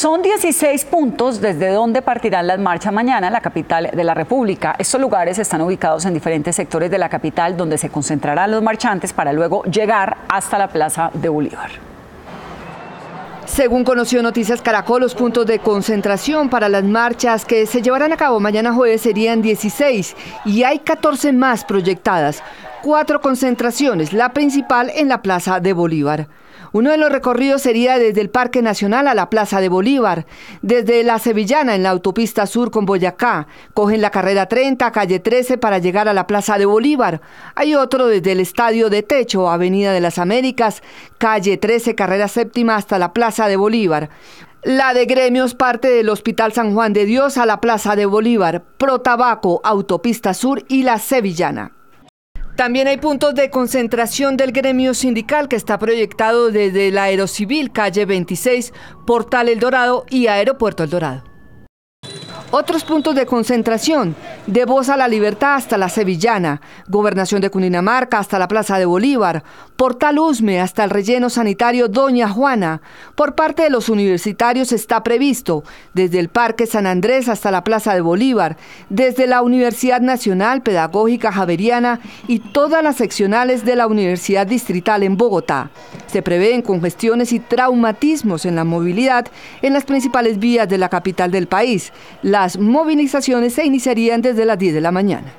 Son 16 puntos desde donde partirán las marchas mañana en la capital de la República. Estos lugares están ubicados en diferentes sectores de la capital donde se concentrarán los marchantes para luego llegar hasta la Plaza de Bolívar. Según conoció Noticias Caracol, los puntos de concentración para las marchas que se llevarán a cabo mañana jueves serían 16 y hay 14 más proyectadas cuatro concentraciones, la principal en la Plaza de Bolívar. Uno de los recorridos sería desde el Parque Nacional a la Plaza de Bolívar, desde la Sevillana en la autopista sur con Boyacá, cogen la carrera 30, calle 13 para llegar a la Plaza de Bolívar. Hay otro desde el Estadio de Techo, Avenida de las Américas, calle 13, carrera séptima hasta la Plaza de Bolívar. La de gremios parte del Hospital San Juan de Dios a la Plaza de Bolívar, Protabaco, Autopista Sur y La Sevillana. También hay puntos de concentración del gremio sindical que está proyectado desde la Aerocivil, calle 26, Portal El Dorado y Aeropuerto El Dorado. Otros puntos de concentración, de Voz a la Libertad hasta la Sevillana, Gobernación de Cundinamarca hasta la Plaza de Bolívar, Portal Usme hasta el relleno sanitario Doña Juana. Por parte de los universitarios está previsto desde el Parque San Andrés hasta la Plaza de Bolívar, desde la Universidad Nacional Pedagógica Javeriana y todas las seccionales de la Universidad Distrital en Bogotá. Se prevén congestiones y traumatismos en la movilidad en las principales vías de la capital del país. Las movilizaciones se iniciarían desde las 10 de la mañana.